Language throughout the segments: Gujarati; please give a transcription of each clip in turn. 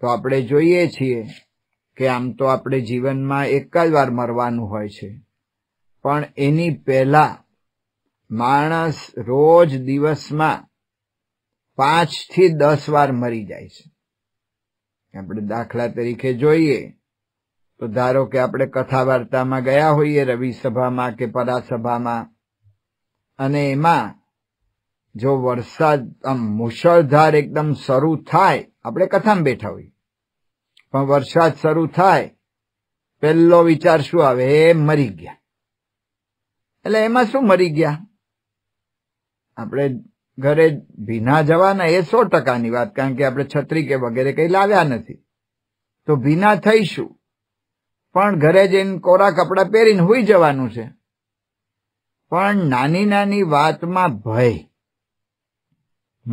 તો આપણે જોઈએ છીએ કે આમ તો આપણે જીવનમાં એક જ વાર મરવાનું હોય છે પણ એની પહેલા માણસ રોજ દિવસમાં પાંચથી દસ વાર મરી જાય છે આપણે દાખલા તરીકે જોઈએ તો ધારો કે આપણે કથા વાર્તામાં ગયા હોઈએ રવિસભામાં કે પરાસભામાં અને એમાં જો વરસાદ આમ મુશળધાર એકદમ શરૂ થાય આપણે કથામાં બેઠા હોઈએ પણ વરસાદ શરૂ થાય પહેલો વિચાર શું આવે એ મરી ગયા એટલે એમાં શું મરી ગયા આપણે ઘરે ભીના જવાના એ સો ટકાની વાત કારણ કે આપણે છત્રી કે વગેરે કંઈ લાવ્યા નથી તો ભીના થઈશું પણ ઘરે જઈને કોરા કપડાં પહેરીને હોઈ જવાનું છે પણ નાની નાની વાતમાં ભય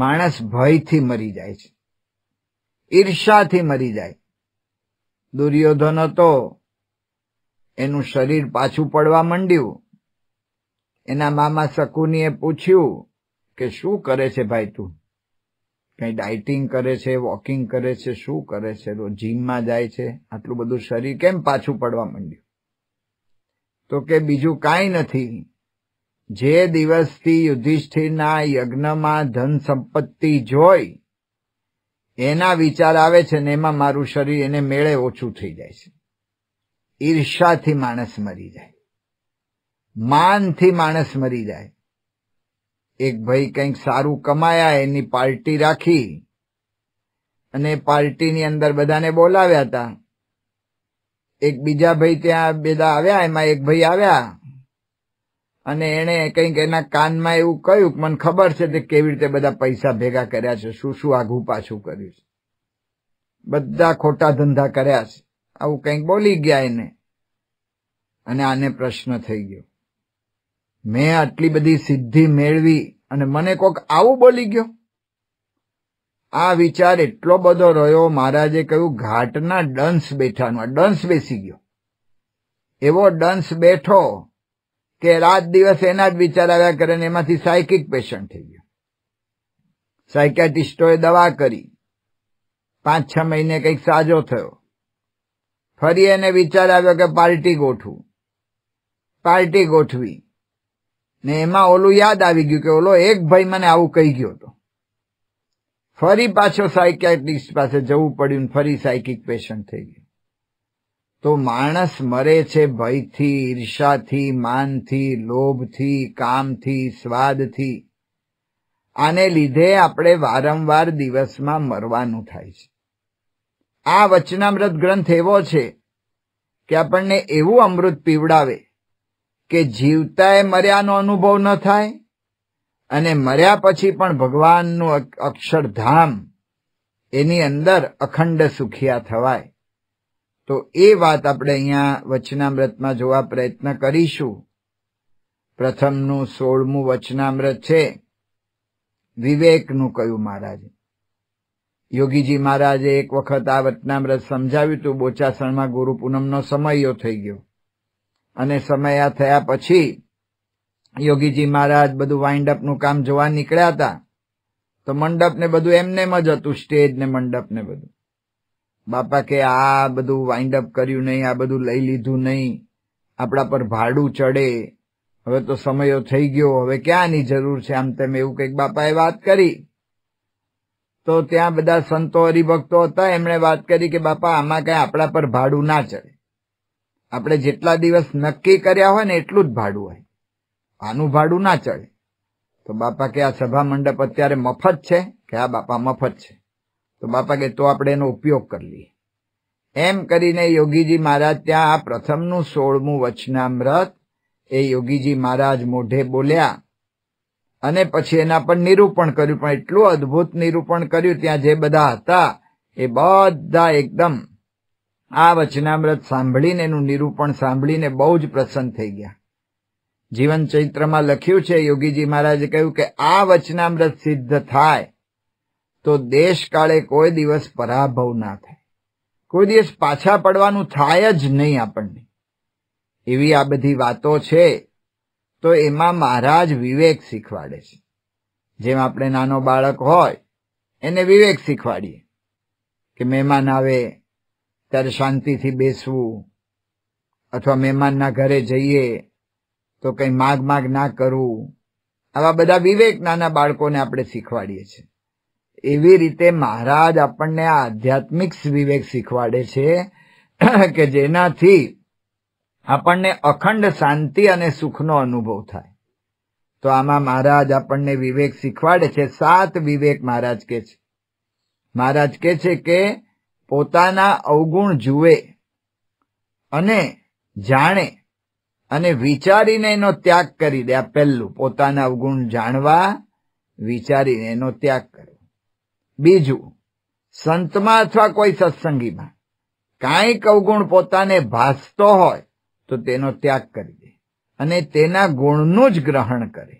માણસ ભયથી મરી જાય છે ઈર્ષાથી મરી જાય દુર્યોધન હતો એનું શરીર પાછું પડવા માંડ્યું એના મામા શકુનીએ પૂછ્યું કે શું કરે છે ભાઈ તું કઈ ડાયટિંગ કરે છે વોકિંગ કરે છે શું કરે છે રોજ જીમમાં જાય છે આટલું બધું શરીર કેમ પાછું પડવા માંડ્યું તો કે બીજું કાંઈ નથી જે દિવસથી યુધિષ્ઠિરના યજ્ઞમાં ધન સંપત્તિ જોઈ એના વિચાર આવે છે ને એમાં મારું શરીર એને મેળે ઓછું થઈ જાય છે ઈર્ષાથી માણસ મરી જાય માનથી માણસ મરી જાય એક ભાઈ કંઈક સારું કમાયા એની પાર્ટી રાખી અને પાર્ટીની અંદર બધાને બોલાવ્યા હતા એક બીજા ભાઈ ત્યાં બેદા આવ્યા એમાં એક ભાઈ આવ્યા અને એણે કંઈક એના કાનમાં એવું કહ્યું મને ખબર છે કે કેવી રીતે બધા પૈસા ભેગા કર્યા છે શું શું આઘું પાછું કર્યું છે બધા ખોટા ધંધા કર્યા છે આવું કંઈક બોલી ગયા એને અને આને પ્રશ્ન થઈ ગયો મેં આટલી બધી સિદ્ધિ મેળવી અને મને કોક આવું બોલી ગયો આ વિચાર એટલો બધો રહ્યો મહારાજે કહ્યું ઘાટના ડંસ બેઠાનો ડંસ બેસી ગયો એવો ડંસ બેઠો કે રાત દિવસ એના જ વિચાર આવ્યા કરે ને એમાંથી સાયકિક પેશન્ટ થઈ ગયો સાયકેટિસ્ટોએ દવા કરી પાંચ છ મહિને કંઈક સાજો થયો ફરી એને વિચાર આવ્યો કે પાર્ટી ગોઠવું પાર્ટી ગોઠવી ને એમાં ઓલું યાદ આવી ગયું કે ઓલો એક ભાઈ મને આવું કહી ગયો હતો ફરી પાછો સાયકેટ્રિસ્ટ પાસે જવું પડ્યું ફરી સાયકિક પેશન્ટ થઈ ગયું તો માણસ મરે છે ભયથી ઈર્ષાથી માનથી લોભથી કામથી સ્વાદથી આને લીધે આપણે વારંવાર દિવસમાં મરવાનું થાય છે આ વચનામૃત ગ્રંથ એવો છે કે આપણને એવું અમૃત પીવડાવે કે જીવતાએ મર્યાનો અનુભવ ન થાય અને મર્યા પછી પણ ભગવાનનું અક્ષરધામ એની અંદર અખંડ સુખિયા થવાય તો એ વાત આપણે અહીંયા વચનામૃતમાં જોવા પ્રયત્ન કરીશું પ્રથમનું સોળમું વચનામૃત છે વિવેકનું કહ્યું મહારાજે યોગીજી મહારાજે એક વખત આ વચનામૃત સમજાવ્યું હતું બોચાસણમાં ગુરુ પૂનમનો સમયો થઈ ગયો અને સમય થયા પછી યોગીજી મહારાજ બધું વાઇન્ડ અપનું કામ જોવા નીકળ્યા હતા તો મંડપને બધું એમને જ હતું સ્ટેજ ને મંડપને બધું બાપા કે આ બધું વાઇન્ડ અપ કર્યું નહીં આ બધું લઈ લીધું નહીં આપણા પર ભાડું ચડે હવે તો સમયો થઈ ગયો હવે ક્યાંની જરૂર છે આમ તેમ એવું કંઈક બાપાએ વાત કરી તો ત્યાં બધા સંતો હરિભક્તો હતા એમણે વાત કરી કે બાપા આમાં કાંઈ આપણા પર ભાડું ના ચડે આપણે જેટલા દિવસ નક્કી કર્યા હોય ને એટલું જ ભાડું હોય આનું ભાડું ના ચડે તો બાપા કે આ સભા મંડપ અત્યારે મફત છે કે આ બાપા મફત છે તો બાપા કે તો આપણે એનો ઉપયોગ કરી લઈએ એમ કરીને યોગીજી મહારાજ ત્યાં આ પ્રથમનું સોળમું વચનામ્રત એ યોગીજી મહારાજ મોઢે બોલ્યા અને પછી એના પર નિરૂપણ કર્યું પણ એટલું અદ્ભુત નિરૂપણ કર્યું ત્યાં જે બધા હતા એ બધા એકદમ આ વચનામ્રત સાંભળીને એનું નિરૂપણ સાંભળીને બહુ જ પ્રસન્ન થઈ ગયા જીવન ચરિત્રમાં લખ્યું છે યોગીજી મહારાજે કહ્યું કે આ વચનામ્રત સિદ્ધ થાય તો દેશ કાળે કોઈ દિવસ પરાભવ ના થાય કોઈ દિવસ પાછા પડવાનું થાય જ નહીં આપણને એવી આ બધી વાતો છે તો એમાં મહારાજ વિવેક શીખવાડે છે જેમ આપણે નાનો બાળક હોય એને વિવેક શીખવાડીએ કે મહેમાન આવે ત્યારે શાંતિથી બેસવું અથવા મહેમાનના ઘરે જઈએ તો કંઈ માગ માગ ના કરવું આવા બધા વિવેક નાના બાળકોને આપણે શીખવાડીએ છીએ એવી રીતે મહારાજ આપણને આ આધ્યાત્મિક વિવેક શીખવાડે છે કે જેનાથી આપણને અખંડ શાંતિ અને સુખનો અનુભવ થાય તો આમાં મહારાજ આપણને વિવેક શીખવાડે છે સાત વિવેક મહારાજ કે છે મહારાજ કે છે કે પોતાના અવગુણ જુએ અને જાણે અને વિચારીને એનો ત્યાગ કરી દે આ પહેલું પોતાના અવગુણ જાણવા વિચારીને એનો ત્યાગ બીજું સંતમાં અથવા કોઈ સત્સંગીમાં કાંઈક અવગુણ પોતાને ભાસતો હોય તો તેનો ત્યાગ કરી દે અને તેના ગુણનું જ ગ્રહણ કરે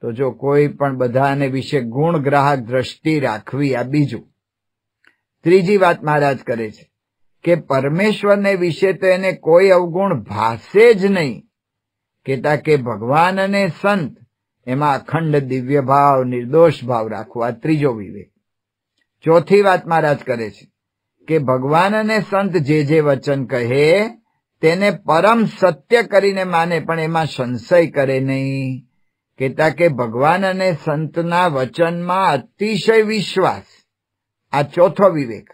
તો જો કોઈ પણ બધાને વિશે ગુણ ગ્રાહક દ્રષ્ટિ રાખવી આ બીજું ત્રીજી વાત મહારાજ કરે છે કે પરમેશ્વરને વિશે તો એને કોઈ અવગુણ ભાસે જ નહીં કેતા કે ભગવાન અને સંત એમાં અખંડ દિવ્ય ભાવ નિર્દોષ ભાવ રાખવો આ ત્રીજો વિવેક ચોથી વાત મહારાજ કરે છે કે ભગવાન અને સંત જે જે વચન કહે તેને પરમ સત્ય કરીને માને પણ એમાં સંશય કરે નહીં કહેતા કે ભગવાન અને સંતના વચનમાં અતિશય વિશ્વાસ આ ચોથો વિવેક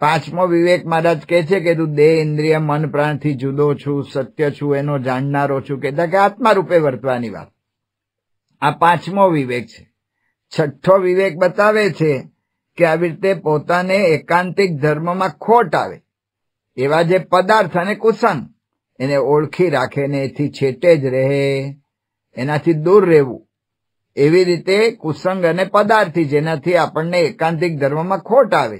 પાંચમો વિવેક મહારાજ કહે છે કે તું દેહ ઇન્દ્રિય મન પ્રાણથી જુદો છું સત્ય છું એનો જાણનારો છું કહેતા કે આત્મા રૂપે વર્તવાની વાત આ પાંચમો વિવેક છે છઠ્ઠો વિવેક બતાવે છે કે આવી રીતે પોતાને એકાંતિક ધર્મમાં ખોટ આવે એવા જે પદાર્થ અને કુસંગ એને ઓળખી રાખે ને એથી છેટે જ રહે એનાથી દૂર રહેવું એવી રીતે કુસંગ અને પદાર્થી જેનાથી આપણને એકાંતિક ધર્મમાં ખોટ આવે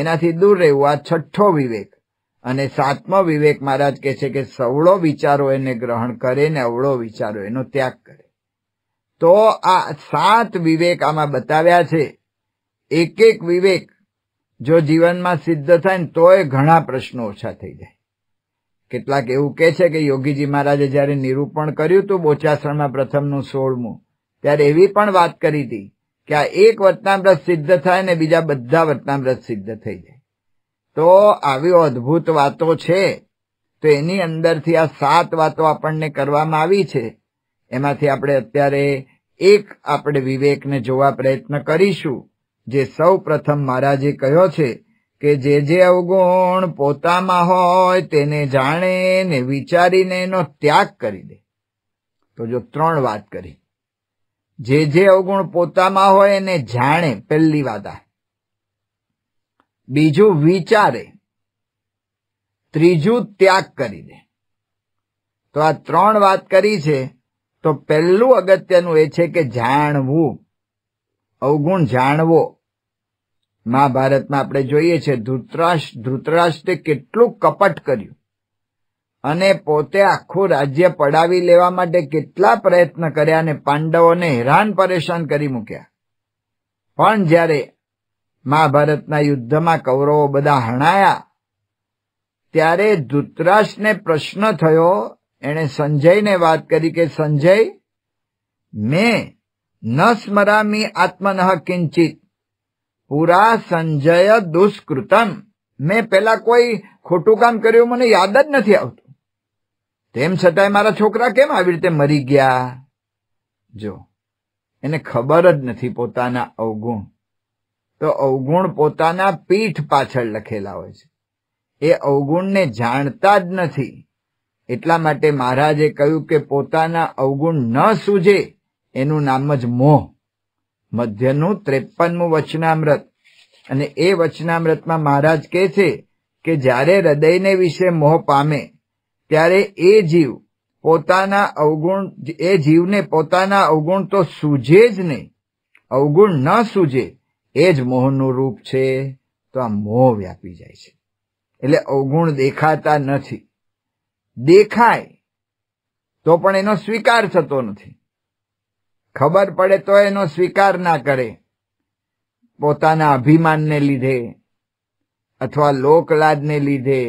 એનાથી દૂર રહેવું આ છઠ્ઠો વિવેક અને સાતમો વિવેક મહારાજ કહે છે કે સવળો વિચારો એને ગ્રહણ કરે ને અવળો વિચારો એનો ત્યાગ કરે તો આ સાત વિવેક આમાં બતાવ્યા છે એક એક વિવેક જો જીવનમાં સિદ્ધ થાય ને તોય ઘણા પ્રશ્નો ઓછા થઈ જાય કેટલાક એવું કહે છે કે યોગીજી મહારાજે જ્યારે નિરૂપણ કર્યું હતું બોચાસણમાં પ્રથમનું સોળમું ત્યારે એવી પણ વાત કરી હતી કે આ એક વ્રત સિદ્ધ થાય ને બીજા બધા વ્રત સિદ્ધ થઈ જાય તો આવી અદ્ભુત વાતો છે તો એની અંદરથી આ સાત વાતો આપણને કરવામાં આવી છે એમાંથી આપણે અત્યારે એક આપણે વિવેકને જોવા પ્રયત્ન કરીશું જે સૌ પ્રથમ મહારાજે કહ્યો છે કે જે જે અવગુણ પોતામાં હોય તેને જાણે ને વિચારીને એનો ત્યાગ કરી દે તો જો ત્રણ વાત કરી જે જે અવગુણ પોતામાં હોય એને જાણે પહેલી વાત આ બીજું વિચારે ત્રીજું ત્યાગ કરી દે તો આ ત્રણ વાત કરી છે તો પહેલું અગત્યનું એ છે કે જાણવું અવગુણ જાણવો મહાભારતમાં આપણે જોઈએ છે ધૃતરાશ ધૃતરાષ્ટ્રે કેટલું કપટ કર્યું અને પોતે આખું રાજ્ય પડાવી લેવા માટે કેટલા પ્રયત્ન કર્યા અને પાંડવોને હેરાન પરેશાન કરી મૂક્યા પણ જ્યારે મહાભારતના યુદ્ધમાં કૌરવો બધા હણાયા ત્યારે ધૃતરાષ્ટ્રને પ્રશ્ન થયો એણે સંજયને વાત કરી કે સંજય મેં ન સ્મરામી આત્મનઃ કિંચિત પૂરા સંજય દુષ્કૃતમ મેં પેલા કોઈ ખોટું કામ કર્યું મને યાદ જ નથી આવતું તેમ છતાંય મારા છોકરા કેમ આવી રીતે મરી ગયા જો એને ખબર જ નથી પોતાના અવગુણ તો અવગુણ પોતાના પીઠ પાછળ લખેલા હોય છે એ અવગુણને જાણતા જ નથી એટલા માટે મહારાજે કહ્યું કે પોતાના અવગુણ ન સૂજે એનું નામ જ મોહ મધ્યનું ત્રેપનમું વચનામૃત અને એ વચનામૃતમાં મહારાજ કહે છે કે જ્યારે હૃદયને વિશે મોહ પામે ત્યારે એ જીવ પોતાના અવગુણ એ જીવને પોતાના અવગુણ તો સૂજે જ નહીં અવગુણ ન સૂજે એ જ મોહનું રૂપ છે તો આ મોહ વ્યાપી જાય છે એટલે અવગુણ દેખાતા નથી દેખાય તો પણ એનો સ્વીકાર થતો નથી ખબર પડે તો એનો સ્વીકાર ના કરે પોતાના અભિમાનને લીધે અથવા લોકલાદને લીધે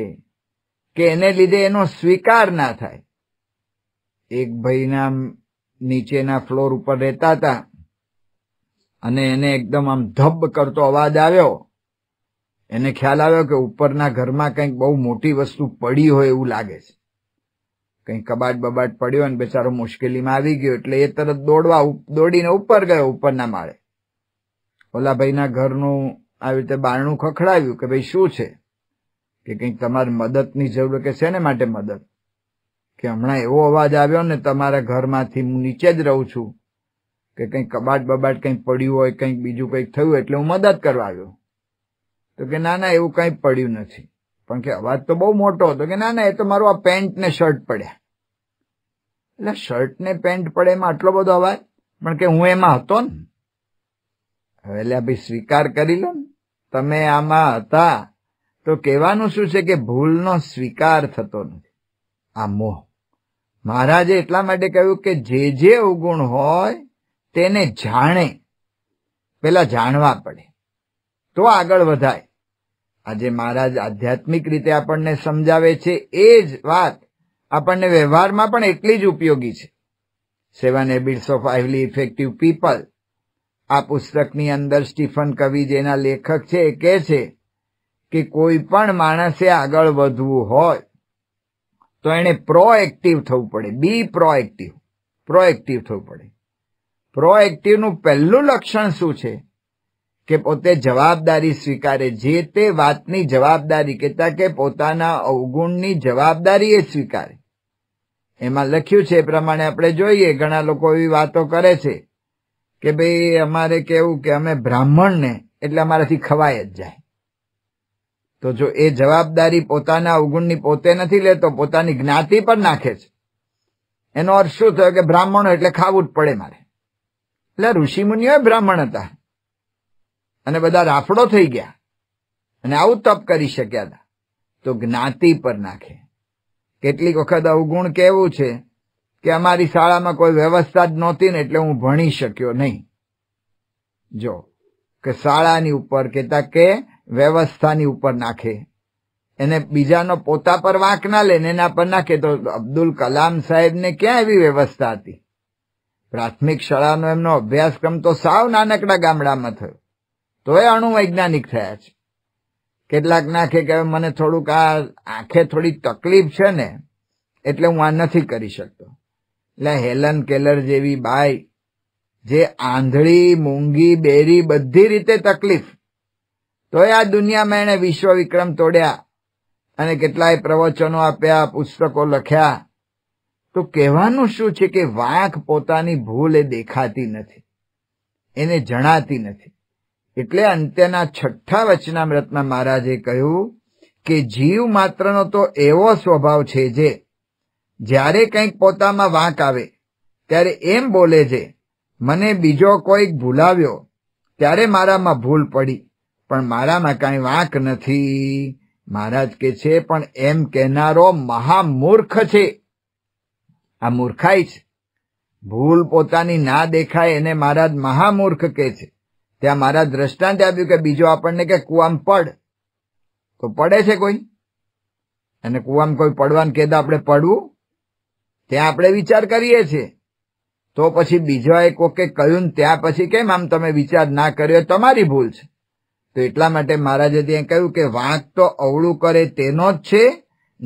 કે એને લીધે એનો સ્વીકાર ના થાય એક ભાઈના નીચેના ફ્લોર ઉપર રહેતા હતા અને એને એકદમ આમ ધબ કરતો અવાજ આવ્યો એને ખ્યાલ આવ્યો કે ઉપરના ઘરમાં કંઈક બહુ મોટી વસ્તુ પડી હોય એવું લાગે છે કંઈ કબાટ બબાટ પડ્યો અને બેચારો મુશ્કેલીમાં આવી ગયો એટલે એ તરત દોડવા દોડીને ઉપર ગયો ઉપરના માળે ઓલાભાઈના ઘરનું આવી રીતે બારણું ખખડાવ્યું કે ભાઈ શું છે કે કંઈક તમારે મદદની જરૂર કે શેને માટે મદદ કે હમણાં એવો અવાજ આવ્યો ને તમારા ઘરમાંથી હું નીચે જ રહું છું કે કંઈક કબાટ બબાટ કંઈક પડ્યું હોય કંઈક બીજું કંઈક થયું એટલે હું મદદ કરવા આવ્યો તો કે ના ના એવું કંઈ પડ્યું નથી પણ કે અવાજ તો બહુ મોટો હતો કે ના ના એ તો મારું આ પેન્ટ ને શર્ટ પડ્યા એટલે શર્ટ ને પેન્ટ પડે એમાં આટલો બધો અવાજ પણ કે હું એમાં હતો ને હવે એટલે ભાઈ સ્વીકાર કરી લો ને તમે આમાં હતા તો કહેવાનું શું છે કે ભૂલનો સ્વીકાર થતો નથી આ મોહ મહારાજે એટલા માટે કહ્યું કે જે જે અવગુણ હોય તેને જાણે પેલા જાણવા પડે તો આગળ વધાય આજે મહારાજ આધ્યાત્મિક રીતે આપણને સમજાવે છે એ જ વાત આપણને વ્યવહારમાં પણ એટલી જ ઉપયોગી છે seven habits of highly effective people આ પુસ્તકની અંદર સ્ટીફન કવિ જેના લેખક છે એ કહે છે કે કોઈ પણ માણસે આગળ વધવું હોય તો એણે પ્રોએક્ટિવ થવું પડે બી પ્રોએક્ટિવ પ્રોએક્ટિવ થવું પડે પ્રોએક્ટિવનું પહેલું લક્ષણ શું છે કે પોતે જવાબદારી સ્વીકારે જે તે વાતની જવાબદારી કહેતા કે પોતાના અવગુણની જવાબદારી એ સ્વીકારે એમાં લખ્યું છે એ પ્રમાણે આપણે જોઈએ ઘણા લોકો એવી વાતો કરે છે કે ભાઈ અમારે કેવું કે અમે બ્રાહ્મણને એટલે અમારાથી ખવાય જ જાય તો જો એ જવાબદારી પોતાના અવગુણની પોતે નથી લેતો પોતાની જ્ઞાતિ પર નાખે છે એનો અર્થ શું થયો કે બ્રાહ્મણો એટલે ખાવું જ પડે મારે એટલે ઋષિમુનિઓ બ્રાહ્મણ હતા અને બધા રાફડો થઈ ગયા અને આવું તપ કરી શક્યા હતા તો જ્ઞાતિ પર નાખે કેટલીક વખત અવગુણ કેવું છે કે અમારી શાળામાં કોઈ વ્યવસ્થા જ નહોતી ને એટલે હું ભણી શક્યો નહીં જો કે શાળાની ઉપર કહેતા કે વ્યવસ્થાની ઉપર નાખે એને બીજાનો પોતા પર વાંક ના લે ને એના પર નાખે તો અબ્દુલ કલામ સાહેબને ક્યાં એવી વ્યવસ્થા હતી પ્રાથમિક શાળાનો એમનો અભ્યાસક્રમ તો સાવ નાનકડા ગામડામાં થયો તો એ અણુવૈજ્ઞાનિક થયા છે કેટલાક નાખે કે મને થોડુંક આ આંખે થોડી તકલીફ છે ને એટલે હું આ નથી કરી શકતો એટલે હેલન કેલર જેવી બાઈ જે આંધળી મૂંગી બેરી બધી રીતે તકલીફ તો આ દુનિયામાં એણે વિશ્વ વિક્રમ તોડ્યા અને કેટલાય પ્રવચનો આપ્યા પુસ્તકો લખ્યા તો કહેવાનું શું છે કે વાંક પોતાની ભૂલ એ દેખાતી નથી એને જણાતી નથી એટલે અંત્યના છઠ્ઠા વચનામૃતમાં મહારાજે કહ્યું કે જીવ માત્રનો તો એવો સ્વભાવ છે જે જ્યારે કંઈક પોતામાં વાંક આવે ત્યારે એમ બોલે છે મને બીજો કોઈક ભૂલાવ્યો ત્યારે મારામાં ભૂલ પડી પણ મારામાં કાંઈ વાંક નથી મહારાજ કે છે પણ એમ કહેનારો મહામૂર્ખ છે આ મૂર્ખાઈ છે ભૂલ પોતાની ના દેખાય એને મહારાજ મહામૂર્ખ કે છે ત્યાં મારા દ્રષ્ટાંત આપ્યું કે બીજો આપણને કે કુવામ પડ તો પડે છે કોઈ અને કુવામ કોઈ પડવાનું કહેતા આપણે પડવું ત્યાં આપણે વિચાર કરીએ છીએ તો પછી બીજા એક વખતે કહ્યું ને ત્યાં પછી કેમ આમ તમે વિચાર ના કર્યો તમારી ભૂલ છે તો એટલા માટે મહારાજે ત્યાં કહ્યું કે વાંક તો અવળું કરે તેનો જ છે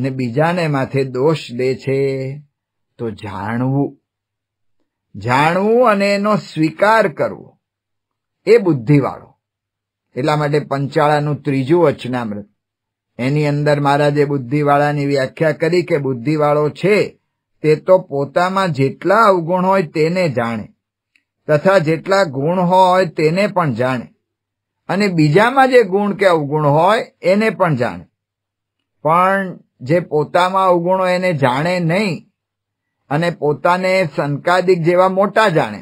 ને બીજાને માથે દોષ દે છે તો જાણવું જાણવું અને એનો સ્વીકાર કરવો એ બુદ્ધિવાળો એટલા માટે પંચાળાનું ત્રીજું વચનામૃત એની અંદર મહારાજે બુદ્ધિવાળાની વ્યાખ્યા કરી કે બુદ્ધિવાળો છે તે તો પોતામાં જેટલા અવગુણ હોય તેને જાણે તથા જેટલા ગુણ હોય તેને પણ જાણે અને બીજામાં જે ગુણ કે અવગુણ હોય એને પણ જાણે પણ જે પોતામાં અવગુણો એને જાણે નહીં અને પોતાને સંકાદિક જેવા મોટા જાણે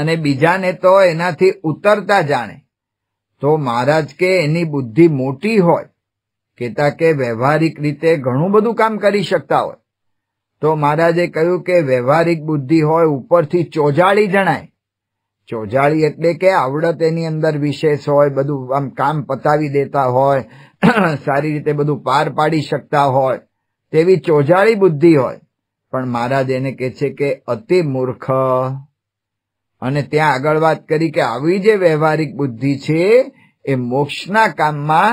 અને બીજાને તો એનાથી ઉતરતા જાણે તો મહારાજ કે એની બુદ્ધિ મોટી હોય કેતા કે વ્યવહારિક રીતે ઘણું બધું કામ કરી શકતા હોય તો મહારાજે કહ્યું કે વ્યવહારિક બુદ્ધિ હોય ઉપરથી ચોજાળી જણાય ચોજાળી એટલે કે આવડત એની અંદર વિશેષ હોય બધું આમ કામ પતાવી દેતા હોય સારી રીતે બધું પાર પાડી શકતા હોય તેવી ચોજાળી બુદ્ધિ હોય પણ મહારાજ એને કહે છે કે અતિ મૂર્ખ અને ત્યાં આગળ વાત કરી કે આવી જે વ્યવહારિક બુદ્ધિ છે એ મોક્ષના કામમાં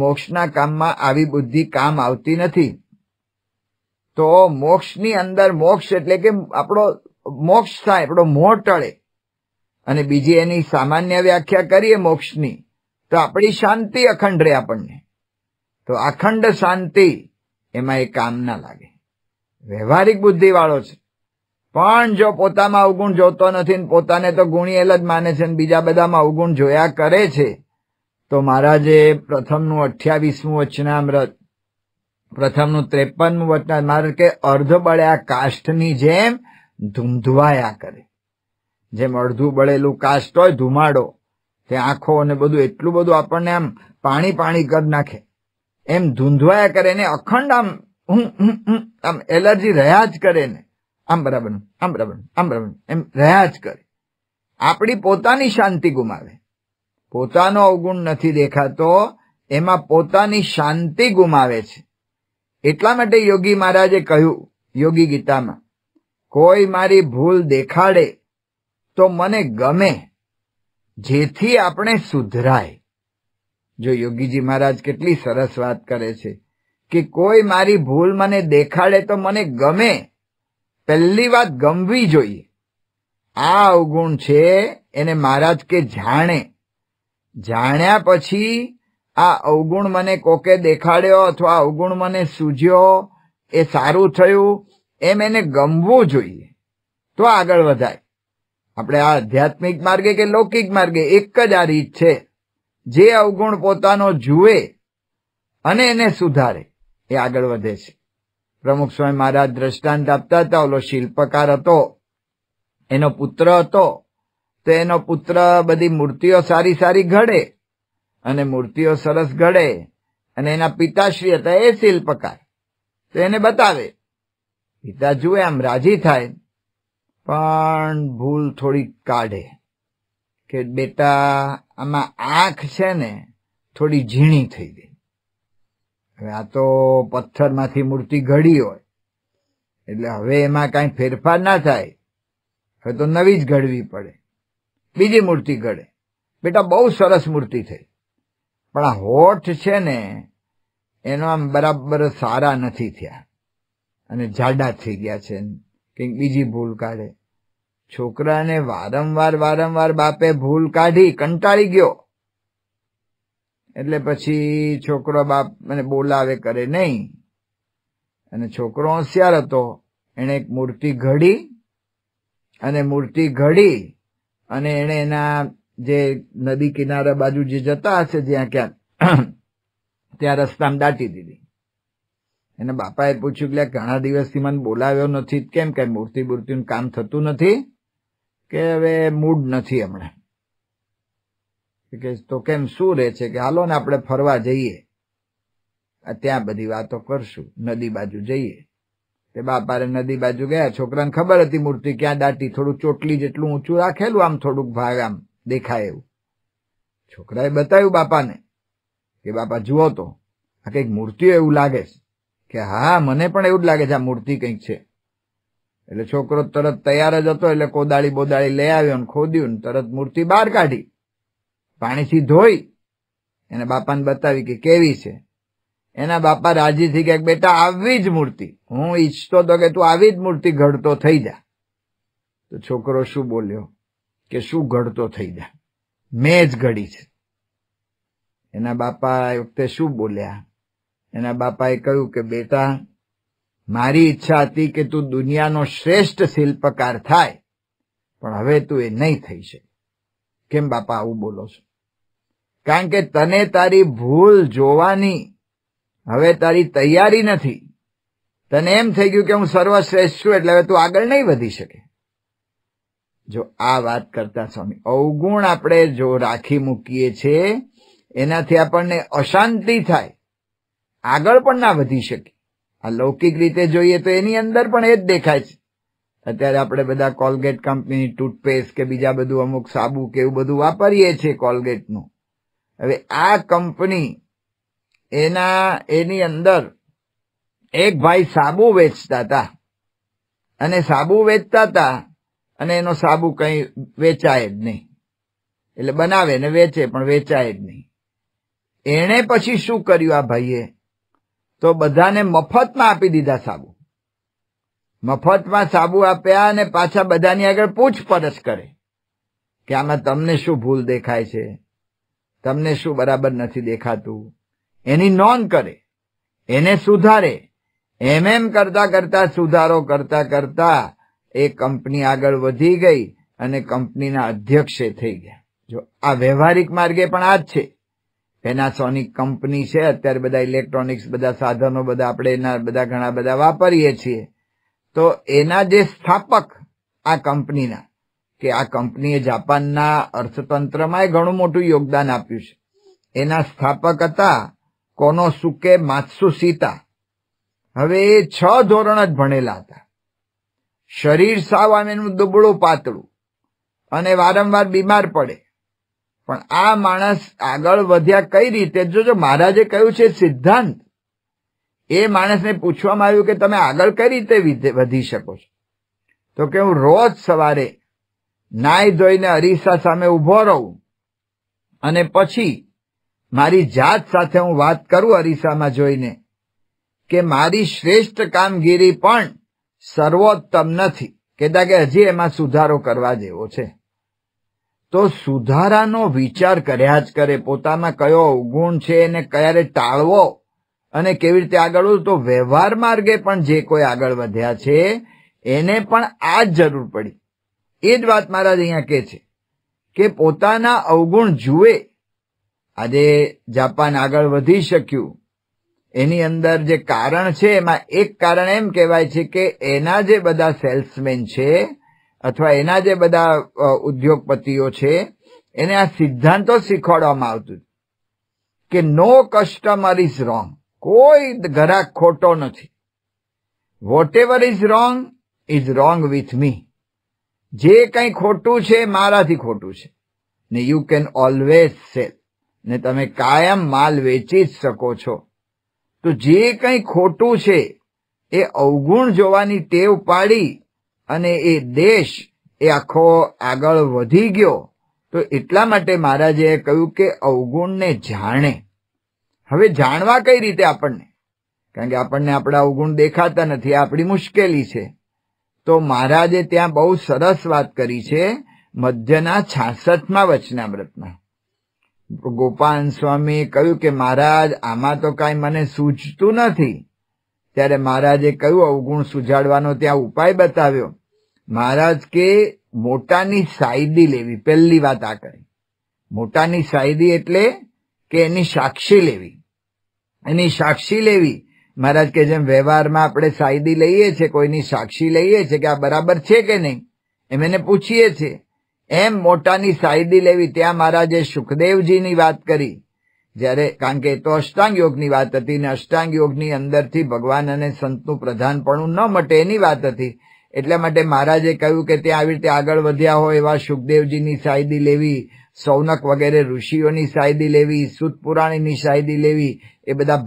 મોક્ષના કામમાં આવી બુદ્ધિ કામ આવતી નથી તો મોક્ષની અંદર મોક્ષ એટલે કે આપણો મોક્ષ થાય આપણો મોહ ટળે અને બીજી એની સામાન્ય વ્યાખ્યા કરીએ મોક્ષની તો આપણી શાંતિ અખંડ રહે આપણને તો અખંડ શાંતિ એમાં એ કામ ના લાગે વ્યવહારિક બુદ્ધિવાળો છે પણ જો પોતામાં અવગુણ જોતો નથી પોતાને તો ગુણીએલ જ માને છે બીજા બધામાં અવગુણ જોયા કરે છે તો મારા જે પ્રથમનું અઠ્યાવીસમું વચનામૃત પ્રથમનું ત્રેપનમું વચના મારે કે અર્ધ બળ્યા કાષ્ઠની જેમ ધૂમધુવાયા કરે જેમ અડધું બળેલું કાષ્ટ હોય ધુમાડો તે આંખો અને બધું એટલું બધું આપણને આમ પાણી પાણી કરી નાખે એમ ધૂંધવાયા કરે ને અખંડ આમ આમ એલર્જી રહ્યા જ કરે ને આમ બરાબર આમ બરાબર આમ બરાબર એમ રહ્યા જ કરે આપણી પોતાની શાંતિ ગુમાવે પોતાનો અવગુણ નથી દેખાતો એમાં પોતાની શાંતિ ગુમાવે છે એટલા માટે યોગી મહારાજે કહ્યું યોગી ગીતામાં કોઈ મારી ભૂલ દેખાડે તો મને ગમે જેથી આપણે સુધરાય જો યોગીજી મહારાજ કેટલી સરસ વાત કરે છે કે કોઈ મારી ભૂલ મને દેખાડે તો મને ગમે પહેલી વાત ગમવી જોઈએ આ અવગુણ છે એને મહારાજ કે જાણે જાણ્યા પછી આ અવગુણ મને કોકે દેખાડ્યો અથવા અવગુણ મને સૂજ્યો એ સારું થયું એમ એને ગમવું જોઈએ તો આગળ વધાય આપણે આ આધ્યાત્મિક માર્ગે કે લૌકિક માર્ગે એક જ આ રીત છે જે અવગુણ પોતાનો જુએ અને એને સુધારે એ આગળ વધે છે પ્રમુખ સ્વામી મહારાજ દ્રષ્ટાંત આપતા હતા ઓલો શિલ્પકાર હતો એનો પુત્ર હતો તો એનો પુત્ર બધી મૂર્તિઓ સારી સારી ઘડે અને મૂર્તિઓ સરસ ઘડે અને એના પિતાશ્રી હતા એ શિલ્પકાર તો એને બતાવે પિતા જુએ આમ રાજી થાય પણ ભૂલ થોડી કાઢે કે બેટા આમાં આંખ છે ને થોડી ઝીણી થઈ ગઈ હવે આ તો પથ્થરમાંથી મૂર્તિ ઘડી હોય એટલે હવે એમાં કાંઈ ફેરફાર ના થાય હવે તો નવી જ ઘડવી પડે બીજી મૂર્તિ ઘડે બેટા બહુ સરસ મૂર્તિ થઈ પણ આ હોઠ છે ને એનો આમ બરાબર સારા નથી થયા અને જાડા થઈ ગયા છે કંઈક બીજી ભૂલ કાઢે છોકરાને વારંવાર વારંવાર બાપે ભૂલ કાઢી કંટાળી ગયો એટલે પછી છોકરો બાપ મને બોલાવે કરે નહીં અને છોકરો હોશિયાર હતો એણે એક મૂર્તિ ઘડી અને મૂર્તિ ઘડી અને એણે એના જે નદી કિનારા બાજુ જે જતા હશે જ્યાં ક્યાં ત્યાં રસ્તામાં દાટી દીધી એને બાપાએ પૂછ્યું કે ઘણા દિવસથી મને બોલાવ્યો નથી કેમ કે મૂર્તિ મૂર્તિનું કામ થતું નથી કે હવે મૂડ નથી હમણાં કે તો કેમ શું રહે છે કે હાલો ને આપણે ફરવા જઈએ ત્યાં બધી વાતો કરશું નદી બાજુ જઈએ તે બાપારે નદી બાજુ ગયા છોકરાને ખબર હતી મૂર્તિ ક્યાં દાટી થોડું ચોટલી જેટલું ઊંચું રાખેલું આમ થોડુંક ભાગ આમ દેખાય એવું છોકરાએ બતાવ્યું બાપાને કે બાપા જુઓ તો આ કંઈક મૂર્તિઓ એવું લાગે છે કે હા મને પણ એવું જ લાગે છે આ મૂર્તિ કંઈક છે એટલે છોકરો તરત તૈયાર જ હતો એટલે કોદાળી બોદાળી લઈ આવ્યો ને ખોદ્યું ને તરત મૂર્તિ બહાર કાઢી પાણીથી ધોઈ એને બાપાને બતાવી કે કેવી છે એના બાપા રાજી થઈ ગયા બેટા આવી જ મૂર્તિ હું ઈચ્છતો હતો કે તું આવી જ મૂર્તિ ઘડતો થઈ જા તો છોકરો શું બોલ્યો કે શું ઘડતો થઈ જા મેં જ ઘડી છે એના બાપા એ વખતે શું બોલ્યા એના બાપાએ કહ્યું કે બેટા મારી ઈચ્છા હતી કે તું દુનિયાનો શ્રેષ્ઠ શિલ્પકાર થાય પણ હવે તું એ નહીં થઈ શકે કેમ બાપા આવું બોલો છો કારણ કે તને તારી ભૂલ જોવાની હવે તારી તૈયારી નથી તને એમ થઈ ગયું કે હું સર્વશ્રેષ્ઠ છું એટલે હવે તું આગળ નહીં વધી શકે જો આ વાત કરતા સ્વામી અવગુણ આપણે જો રાખી મૂકીએ છીએ એનાથી આપણને અશાંતિ થાય આગળ પણ ના વધી શકે આ લૌકિક રીતે જોઈએ તો એની અંદર પણ એ જ દેખાય છે અત્યારે આપણે બધા કોલગેટ કંપનીની ટૂથપેસ્ટ કે બીજા બધું અમુક સાબુ કે એવું બધું વાપરીએ છીએ કોલગેટનું હવે આ કંપની એના એની અંદર એક ભાઈ સાબુ વેચતા હતા અને સાબુ વેચતા હતા અને એનો સાબુ કંઈ વેચાય જ નહીં એટલે બનાવે ને વેચે પણ વેચાય જ નહીં એણે પછી શું કર્યું આ ભાઈએ તો બધાને મફતમાં આપી દીધા સાબુ મફતમાં સાબુ આપ્યા અને પાછા બધાની આગળ પૂછપરછ કરે કે આમાં તમને શું ભૂલ દેખાય છે તમને શું બરાબર નથી દેખાતું એની નોંધ કરે એને સુધારે એમ એમ કરતા કરતા સુધારો કરતા કરતા એ કંપની આગળ વધી ગઈ અને કંપનીના અધ્યક્ષે થઈ ગયા જો આ વ્યવહારિક માર્ગે પણ આ જ છે પેનાસોનિક કંપની છે અત્યારે બધા ઇલેક્ટ્રોનિક્સ બધા સાધનો બધા આપણે એના બધા ઘણા બધા વાપરીએ છીએ તો એના જે સ્થાપક આ કંપનીના કે આ કંપનીએ જાપાનના અર્થતંત્રમાં ઘણું મોટું યોગદાન આપ્યું છે એના સ્થાપક હતા કોનો કોનોસુકે માત્સુસીતા હવે એ છ ધોરણ જ ભણેલા હતા શરીર સાવ આમ એનું દુબળું પાતળું અને વારંવાર બીમાર પડે પણ આ માણસ આગળ વધ્યા કઈ રીતે જોજો મહારાજે કહ્યું છે સિદ્ધાંત એ માણસને પૂછવામાં આવ્યું કે તમે આગળ કઈ રીતે વધી શકો છો તો કે હું રોજ સવારે નાય ધોઈને અરીસા સામે ઊભો રહું અને પછી મારી જાત સાથે હું વાત કરું અરીસામાં જોઈને કે મારી શ્રેષ્ઠ કામગીરી પણ સર્વોત્તમ નથી કેતા કે હજી એમાં સુધારો કરવા જેવો છે તો સુધારાનો વિચાર કર્યા જ કરે પોતામાં કયો અવગુણ છે એને ક્યારે ટાળવો અને કેવી રીતે આગળ તો વ્યવહાર માર્ગે પણ જે કોઈ આગળ વધ્યા છે એને પણ આ જ જરૂર પડી એ જ વાત મહારાજ અહીંયા કહે છે કે પોતાના અવગુણ જુએ આજે જાપાન આગળ વધી શક્યું એની અંદર જે કારણ છે એમાં એક કારણ એમ કહેવાય છે કે એના જે બધા સેલ્સમેન છે અથવા એના જે બધા ઉદ્યોગપતિઓ છે એને આ સિદ્ધાંતો શીખવાડવામાં આવતું કે નો કસ્ટમર ઇઝ રોંગ કોઈ ગ્રાહક ખોટો નથી whatever is wrong is wrong with me જે કંઈ ખોટું છે મારાથી ખોટું છે ને યુ કેન ઓલવેઝ સેલ ને તમે કાયમ માલ વેચી જ શકો છો તો જે કંઈ ખોટું છે એ અવગુણ જોવાની ટેવ પાડી અને એ દેશ એ આખો આગળ વધી ગયો તો એટલા માટે મહારાજે કહ્યું કે અવગુણને જાણે હવે જાણવા કઈ રીતે આપણને કારણ કે આપણને આપણા અવગુણ દેખાતા નથી આપણી મુશ્કેલી છે તો મહારાજે ત્યાં બહુ સરસ વાત કરી છે મધ્યના છાસઠમાં વચનામ્રતમાં ગોપાલ સ્વામીએ કહ્યું કે મહારાજ આમાં તો કાંઈ મને સૂચતું નથી ત્યારે મહારાજે કયું અવગુણ સુજાડવાનો ત્યાં ઉપાય બતાવ્યો મહારાજ કે મોટાની સાયદી લેવી પહેલી વાત આ કરી મોટાની સાયદી એટલે કે એની સાક્ષી લેવી એની સાક્ષી લેવી મહારાજ કે જેમ વ્યવહારમાં આપણે સાયદી લઈએ છીએ કોઈની સાક્ષી લઈએ છીએ કે આ બરાબર છે કે નહીં એમ એને પૂછીએ છીએ એમ મોટાની સાયદી લેવી ત્યાં મહારાજે સુખદેવજીની વાત કરી જ્યારે કારણ કે એ તો અષ્ટાંગ યોગની વાત હતી ને અષ્ટાંગ યોગની અંદરથી ભગવાન અને સંતનું પ્રધાનપણું ન મટે એની વાત હતી એટલા માટે મહારાજે કહ્યું કે તે આવી રીતે આગળ વધ્યા હોય એવા સુખદેવજીની સાયદી લેવી સૌનક વગેરે ઋષિઓની સાયદી લેવી સુતપુરાણીની સાયદી લેવી એ બધા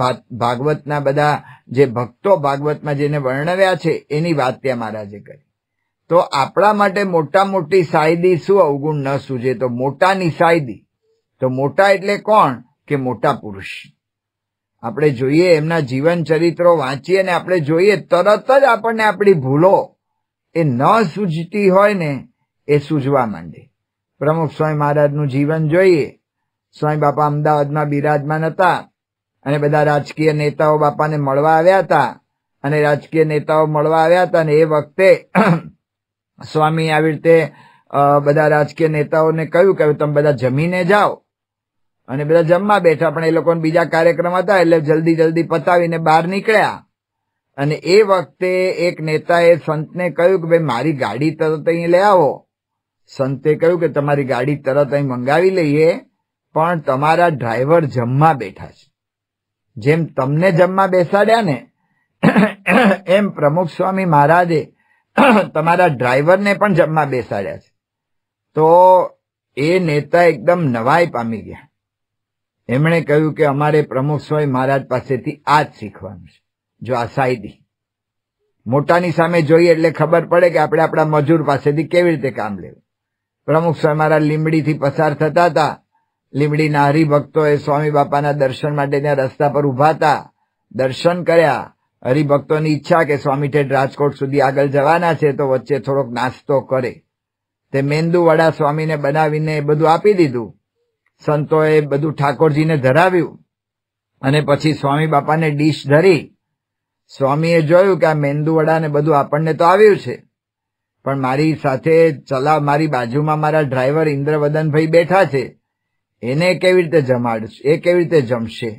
ભાગવતના બધા જે ભક્તો ભાગવતમાં જેને વર્ણવ્યા છે એની વાત ત્યાં મહારાજે કરી તો આપણા માટે મોટા મોટી સાયદી શું અવગુણ ન સૂજે તો મોટાની સાયદી તો મોટા એટલે કોણ કે મોટા પુરુષ આપણે જોઈએ એમના જીવન ચરિત્રો વાંચીએ અને આપણે જોઈએ તરત જ આપણને આપણી ભૂલો એ ન સૂજતી હોય ને એ સૂજવા માંડે પ્રમુખ સ્વામી મહારાજનું જીવન જોઈએ સ્વામી બાપા અમદાવાદમાં બિરાજમાન હતા અને બધા રાજકીય નેતાઓ બાપાને મળવા આવ્યા હતા અને રાજકીય નેતાઓ મળવા આવ્યા હતા અને એ વખતે સ્વામી આવી રીતે બધા રાજકીય નેતાઓને કહ્યું કે તમે બધા જમીને જાઓ અને બધા જમવા બેઠા પણ એ લોકોને બીજા કાર્યક્રમ હતા એટલે જલ્દી જલ્દી પતાવીને બહાર નીકળ્યા અને એ વખતે એક નેતાએ સંતને કહ્યું કે ભાઈ મારી ગાડી તરત અહીં લઈ આવો સંતે કહ્યું કે તમારી ગાડી તરત અહીં મંગાવી લઈએ પણ તમારા ડ્રાઈવર જમવા બેઠા છે જેમ તમને જમવા બેસાડ્યા ને એમ પ્રમુખ સ્વામી મહારાજે તમારા ડ્રાઈવરને પણ જમવા બેસાડ્યા છે તો એ નેતા એકદમ નવાઈ પામી ગયા એમણે કહ્યું કે અમારે પ્રમુખ સ્વામી મહારાજ પાસેથી આ જ શીખવાનું છે જો આ સાયદી મોટાની સામે જોઈએ એટલે ખબર પડે કે આપણે આપણા મજૂર પાસેથી કેવી રીતે કામ લેવું પ્રમુખ સમારા લીમડીથી પસાર થતા હતા લીમડીના હરિભક્તોએ સ્વામી બાપાના દર્શન માટે ત્યાં રસ્તા પર ઊભા હતા દર્શન કર્યા હરિભક્તોની ઈચ્છા કે સ્વામી ઠેઠ રાજકોટ સુધી આગળ જવાના છે તો વચ્ચે થોડોક નાસ્તો કરે તે મેંદુ વડા સ્વામીને બનાવીને એ બધું આપી દીધું સંતોએ બધું ઠાકોરજીને ધરાવ્યું અને પછી સ્વામી બાપાને ડીશ ધરી સ્વામીએ જોયું કે આ મેંદુવડાને બધું આપણને તો આવ્યું છે પણ મારી સાથે ચલા મારી બાજુમાં મારા ડ્રાઈવર ઇન્દ્રવદનભાઈ બેઠા છે એને કેવી રીતે જમાડશે એ કેવી રીતે જમશે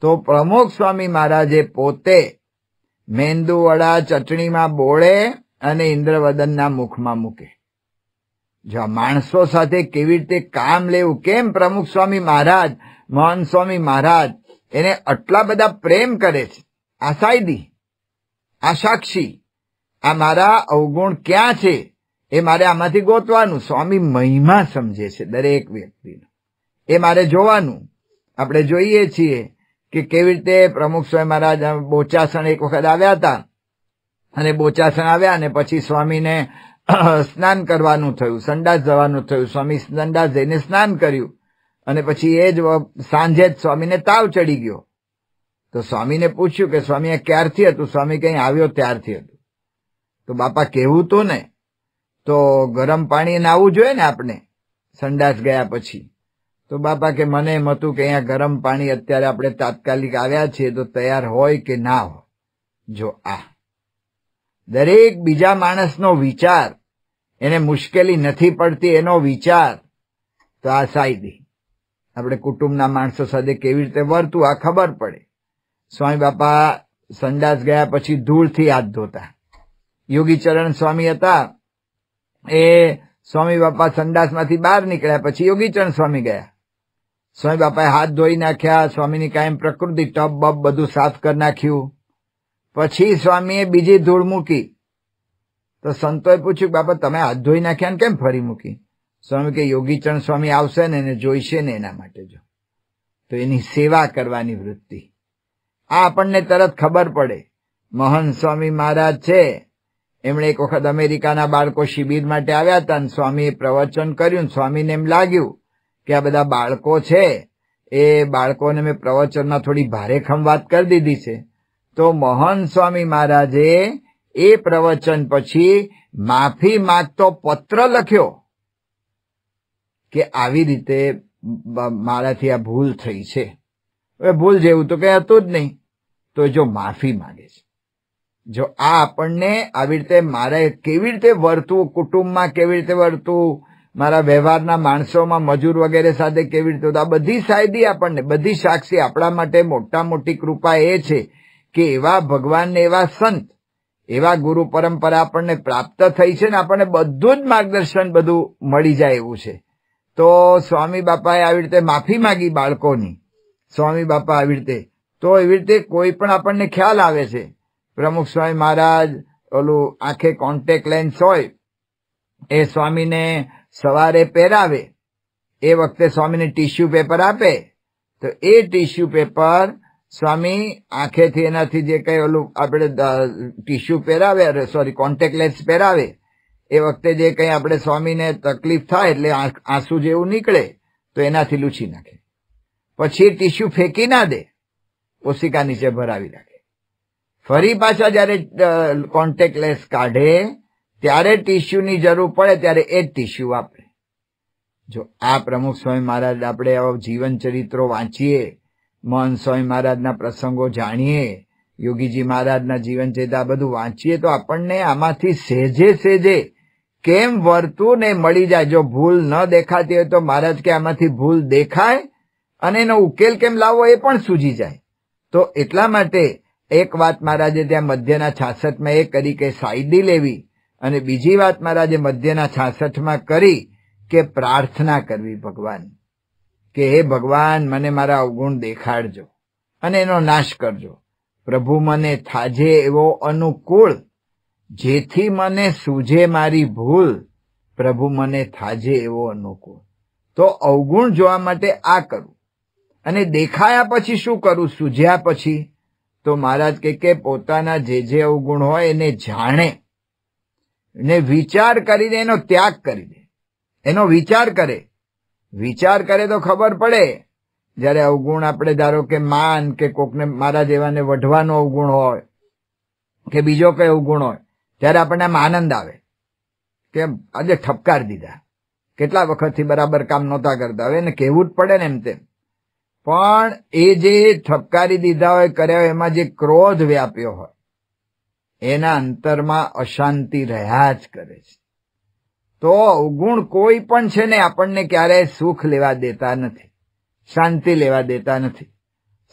તો પ્રમુખ સ્વામી મહારાજે પોતે મેંદુવડા ચટણીમાં બોળે અને ઇન્દ્રવદનના મુખમાં મૂકે જો માણસો સાથે કેવી રીતે કામ લેવું કેમ પ્રમુખ સ્વામી મહારાજ મોહન સ્વામી મહારાજ એને આટલા બધા પ્રેમ કરે છે આ સાયદી આ સાક્ષી આ મારા અવગુણ ક્યાં છે એ મારે આમાંથી ગોતવાનું સ્વામી મહિમા સમજે છે દરેક વ્યક્તિનો એ મારે જોવાનું આપણે જોઈએ છીએ કે કેવી રીતે પ્રમુખ સ્વામી મહારાજ બોચાસણ એક વખત આવ્યા હતા અને બોચાસણ આવ્યા અને પછી સ્વામીને સ્નાન કરવાનું થયું સંડાસ જવાનું થયું સ્વામી સંડાસ જઈને સ્નાન કર્યું અને પછી એ જ સાંજે જ સ્વામીને તાવ ચડી ગયો તો સ્વામીને પૂછ્યું કે સ્વામી આ ક્યારથી હતું સ્વામી કઈ આવ્યો ત્યારથી હતું તો બાપા કહેવું તો ને તો ગરમ પાણી નાવું જોઈએ ને આપણે સંડાસ ગયા પછી તો બાપા કે મને એમ હતું કે અહીંયા ગરમ પાણી અત્યારે આપણે તાત્કાલિક આવ્યા છીએ તો તૈયાર હોય કે ના હોય જો આ દરેક બીજા માણસનો વિચાર એને મુશ્કેલી નથી પડતી એનો વિચાર તો આ સાયદી આપણે કુટુંબના માણસો સાથે કેવી રીતે વર્તવું આ ખબર પડે સ્વામી બાપા સંડાસ ગયા પછી ધૂળથી હાથ ધોતા યોગીચરણ સ્વામી હતા એ સ્વામી બાપા સંડાસમાંથી બહાર નીકળ્યા પછી યોગીચરણ સ્વામી ગયા સ્વામી બાપાએ હાથ ધોઈ નાખ્યા સ્વામીની કાયમ પ્રકૃતિ ટપ બપ બધું સાફ કરી નાખ્યું પછી સ્વામીએ બીજી ધૂળ મૂકી તો સંતોએ પૂછ્યું બાપા તમે હાથ ધોઈ નાખ્યા ને કેમ ફરી મૂકી સ્વામી કે યોગીચરણ સ્વામી આવશે ને એને જોઈશે ને એના માટે જો તો એની સેવા કરવાની વૃત્તિ આ આપણને તરત ખબર પડે મોહન સ્વામી મહારાજ છે એમણે એક વખત અમેરિકાના બાળકો શિબિર માટે આવ્યા હતા અને સ્વામીએ પ્રવચન કર્યું સ્વામીને એમ લાગ્યું કે આ બધા બાળકો છે એ બાળકોને મેં પ્રવચનમાં થોડી ભારેખમ વાત કરી દીધી છે તો મોહન સ્વામી મહારાજે એ પ્રવચન પછી માફી માગતો પત્ર લખ્યો કે આવી રીતે મારાથી આ ભૂલ થઈ છે હવે ભૂલ જેવું તો કઈ હતું જ નહીં તો જો માફી માંગે છે જો આ આપણને આવી રીતે મારે કેવી રીતે વર્તવું કુટુંબમાં કેવી રીતે વર્તવું મારા વ્યવહારના માણસોમાં મજૂર વગેરે સાથે કેવી રીતે આ બધી સાયદી આપણને બધી સાક્ષી આપણા માટે મોટા મોટી કૃપા એ છે કે એવા ભગવાનને એવા સંત એવા ગુરુ પરંપરા આપણને પ્રાપ્ત થઈ છે ને આપણને બધું જ માર્ગદર્શન બધું મળી જાય એવું છે તો સ્વામી બાપાએ આવી રીતે માફી માગી બાળકોની સ્વામી બાપા આવી રીતે તો એવી રીતે કોઈ પણ આપણને ખ્યાલ આવે છે પ્રમુખ સ્વામી મહારાજ ઓલું આંખે કોન્ટેક લેન્સ હોય એ સ્વામીને સવારે પહેરાવે એ વખતે સ્વામીને ટીશ્યુ પેપર આપે તો એ ટીશ્યુ પેપર સ્વામી આંખેથી એનાથી જે કંઈ ઓલું આપણે ટીશ્યુ પહેરાવે અરે સોરી કોન્ટેક લેન્સ પહેરાવે એ વખતે જે કંઈ આપણે સ્વામીને તકલીફ થાય એટલે આંસુ જેવું નીકળે તો એનાથી લૂછી નાખે પછી ટીશ્યુ ફેંકી ના દે કોશિકા નીચે ભરાવી રાખે ફરી પાછા જ્યારે લેસ કાઢે ત્યારે ટીશ્યુની જરૂર પડે ત્યારે એ જ ટીશ્યુ વાપરે જો આ પ્રમુખ સ્વામી મહારાજ આપણે જીવન ચરિત્રો વાંચીએ મહન સ્વામી મહારાજના પ્રસંગો જાણીએ યોગીજી મહારાજના જીવન ચરિત્ર આ બધું વાંચીએ તો આપણને આમાંથી સહેજે સહેજે કેમ વર્તું ને મળી જાય જો ભૂલ ન દેખાતી હોય તો મહારાજ કે આમાંથી ભૂલ દેખાય અને એનો ઉકેલ કેમ લાવવો એ પણ સૂજી જાય તો એટલા માટે એક વાત મહારાજે ત્યાં મધ્યના છાસઠમાં એ કરી કે સાયદી લેવી અને બીજી વાત મહારાજે મધ્યના છાસઠમાં કરી કે પ્રાર્થના કરવી ભગવાન કે હે ભગવાન મને મારા અવગુણ દેખાડજો અને એનો નાશ કરજો પ્રભુ મને થાજે એવો અનુકૂળ જેથી મને સૂજે મારી ભૂલ પ્રભુ મને થાજે એવો અનુકૂળ તો અવગુણ જોવા માટે આ કરવું અને દેખાયા પછી શું કરું સૂજ્યા પછી તો મહારાજ કે કે પોતાના જે જે અવગુણ હોય એને જાણે ને વિચાર કરીને એનો ત્યાગ કરી દે એનો વિચાર કરે વિચાર કરે તો ખબર પડે જ્યારે અવગુણ આપણે ધારો કે માન કે કોકને મારા જેવાને વઢવાનો અવગુણ હોય કે બીજો કઈ અવગુણ હોય ત્યારે આપણને આમ આનંદ આવે કે આજે ઠપકાર દીધા કેટલા વખતથી બરાબર કામ નહોતા કરતા હવે એને કહેવું જ પડે ને એમ તેમ પણ એ જે ઠપકારી દીધા હોય કર્યા હોય એમાં જે ક્રોધ વ્યાપ્યો હોય એના અંતરમાં અશાંતિ રહ્યા જ કરે છે તો અવગુણ કોઈ પણ છે ને આપણને ક્યારેય સુખ લેવા દેતા નથી શાંતિ લેવા દેતા નથી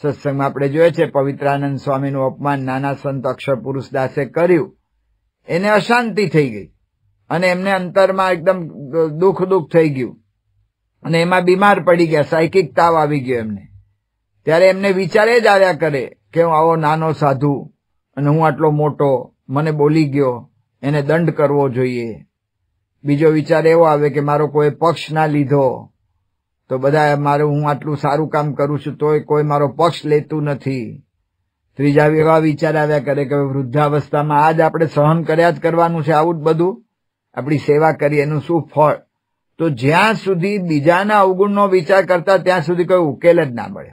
સત્સંગમાં આપણે જોઈએ છે પવિત્રાનંદ સ્વામીનું અપમાન નાના સંત અક્ષર પુરુષ દાસે કર્યું એને અશાંતિ થઈ ગઈ અને એમને અંતરમાં એકદમ દુઃખ દુઃખ થઈ ગયું અને એમાં બીમાર પડી ગયા સાયકિક તાવ આવી ગયો એમને ત્યારે એમને વિચારે જ આવ્યા કરે કે હું આવો નાનો સાધુ અને હું આટલો મોટો મને બોલી ગયો એને દંડ કરવો જોઈએ બીજો વિચાર એવો આવે કે મારો કોઈ પક્ષ ના લીધો તો બધા મારે હું આટલું સારું કામ કરું છું તોય કોઈ મારો પક્ષ લેતું નથી ત્રીજા એવા વિચાર આવ્યા કરે કે વૃદ્ધાવસ્થામાં આજ આપણે સહન કર્યા જ કરવાનું છે આવું જ બધું આપણી સેવા કરી એનું શું ફળ તો જ્યાં સુધી બીજાના અવગુણનો વિચાર કરતા ત્યાં સુધી કોઈ ઉકેલ જ ના મળે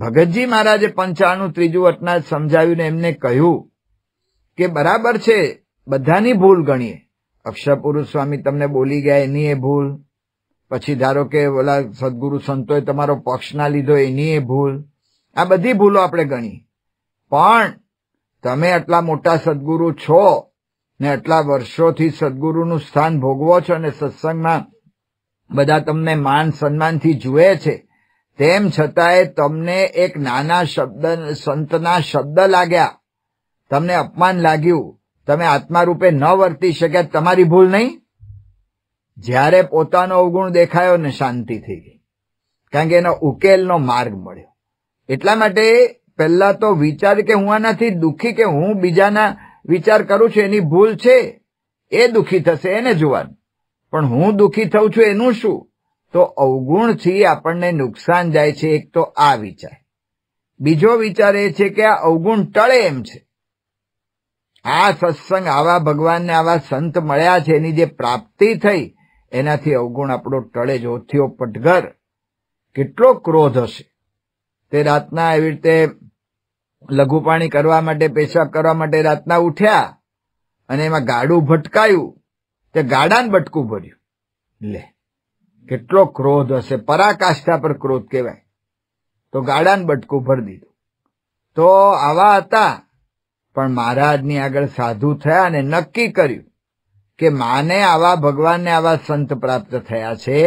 ભગતજી મહારાજે પંચાણું ત્રીજું વટના સમજાવીને એમને કહ્યું કે બરાબર છે બધાની ભૂલ ગણીએ અક્ષરપુરુષ સ્વામી તમને બોલી ગયા એની એ ભૂલ પછી ધારો કે ઓલા સદગુરુ સંતોએ તમારો પક્ષ ના લીધો એની એ ભૂલ આ બધી ભૂલો આપણે ગણી પણ તમે આટલા મોટા સદગુરુ છો ને આટલા વર્ષોથી સદગુરુનું સ્થાન ભોગવો છો અને સત્સંગમાં બધા તમને માન સન્માનથી જુએ છે તેમ છતાંય તમને એક નાના શબ્દ સંતના શબ્દ લાગ્યા તમને અપમાન લાગ્યું તમે આત્મા રૂપે ન વર્તી શક્યા તમારી ભૂલ નહીં જ્યારે પોતાનો અવગુણ દેખાયો ને શાંતિ થઈ ગઈ કારણ કે એનો ઉકેલનો માર્ગ મળ્યો એટલા માટે પહેલા તો વિચાર કે હું આનાથી દુઃખી કે હું બીજાના વિચાર કરું છું એની ભૂલ છે એ દુઃખી થશે એને જોવાનું પણ હું દુઃખી થઉં છું એનું શું તો અવગુણથી આપણને નુકસાન જાય છે એક તો આ વિચાર બીજો વિચાર એ છે કે આ અવગુણ ટળે એમ છે આ સત્સંગ આવા ભગવાનને આવા સંત મળ્યા છે એની જે પ્રાપ્તિ થઈ એનાથી અવગુણ આપણો ટળે જ ઓથિયો પટઘર કેટલો ક્રોધ હશે તે રાતના એવી રીતે લઘુ પાણી કરવા માટે પેશાબ કરવા માટે રાતના ઉઠ્યા અને એમાં ગાડું ભટકાયું તે ગાડાને બટકું ભર્યું લે કેટલો ક્રોધ હશે પરાકાષ્ઠા પર ક્રોધ કહેવાય તો ગાડાને બટકું ભરી દીધું તો આવા હતા પણ મહારાજની આગળ સાધુ થયા અને નક્કી કર્યું કે માને આવા ભગવાનને આવા સંત પ્રાપ્ત થયા છે